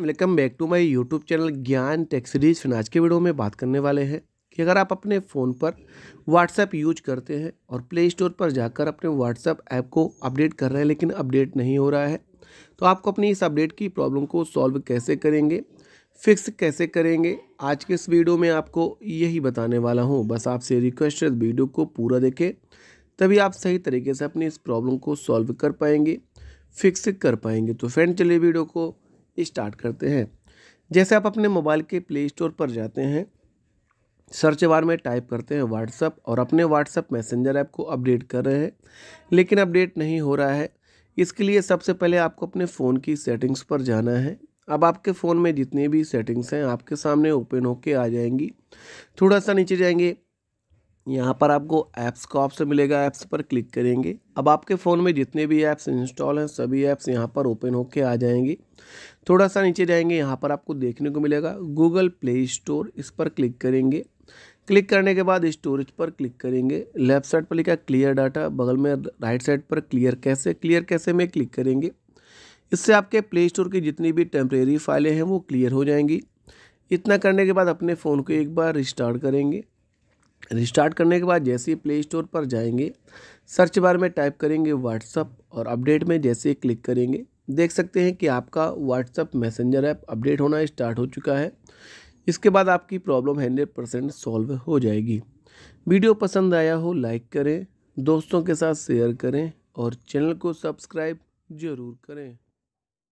welcome back to my YouTube channel Gyan tech series फिर आज के वीडियो में बात करने वाले हैं कि अगर आप अपने फ़ोन पर व्हाट्सएप यूज करते हैं और प्ले स्टोर पर जाकर अपने व्हाट्सएप ऐप को अपडेट कर रहे हैं लेकिन अपडेट नहीं हो रहा है तो आपको अपनी इस अपडेट की प्रॉब्लम को सॉल्व कैसे करेंगे फिक्स कैसे करेंगे आज के इस वीडियो में आपको यही बताने वाला हूँ बस आपसे रिक्वेस्ट है वीडियो को पूरा देखें तभी आप सही तरीके से अपनी इस प्रॉब्लम को सॉल्व कर पाएंगे फिक्स कर पाएंगे तो फ्रेंड चलिए वीडियो को स्टार्ट करते हैं जैसे आप अपने मोबाइल के प्ले स्टोर पर जाते हैं सर्च बार में टाइप करते हैं व्हाट्सअप और अपने व्हाट्सअप मैसेंजर ऐप को अपडेट कर रहे हैं लेकिन अपडेट नहीं हो रहा है इसके लिए सबसे पहले आपको अपने फ़ोन की सेटिंग्स पर जाना है अब आपके फ़ोन में जितनी भी सेटिंग्स हैं आपके सामने ओपन होके आ जाएंगी थोड़ा सा नीचे जाएंगे यहाँ पर आपको ऐप्स का ऑप्शन मिलेगा ऐप्स पर क्लिक करेंगे अब आपके फ़ोन में जितने भी ऐप्स इंस्टॉल हैं सभी ऐप्स यहाँ पर ओपन होकर आ जाएंगे थोड़ा सा नीचे जाएंगे यहाँ पर आपको देखने को मिलेगा गूगल प्ले स्टोर इस पर क्लिक करेंगे क्लिक करने के बाद स्टोरेज पर क्लिक करेंगे लेफ्ट साइड पर लिखा क्लियर डाटा बगल में राइट साइड पर क्लियर कैसे क्लियर कैसे में क्लिक करेंगे इससे आपके प्ले स्टोर की जितनी भी टेम्प्रेरी फाइलें हैं वो क्लियर हो जाएंगी इतना करने के बाद अपने फ़ोन को एक बार रिस्टार्ट करेंगे रिस्टार्ट करने के बाद जैसे ही प्ले स्टोर पर जाएंगे सर्च बार में टाइप करेंगे व्हाट्सअप और अपडेट में जैसे ही क्लिक करेंगे देख सकते हैं कि आपका व्हाट्सअप मैसेंजर ऐप अपडेट होना स्टार्ट हो चुका है इसके बाद आपकी प्रॉब्लम हंड्रेड परसेंट सॉल्व हो जाएगी वीडियो पसंद आया हो लाइक करें दोस्तों के साथ शेयर करें और चैनल को सब्सक्राइब ज़रूर करें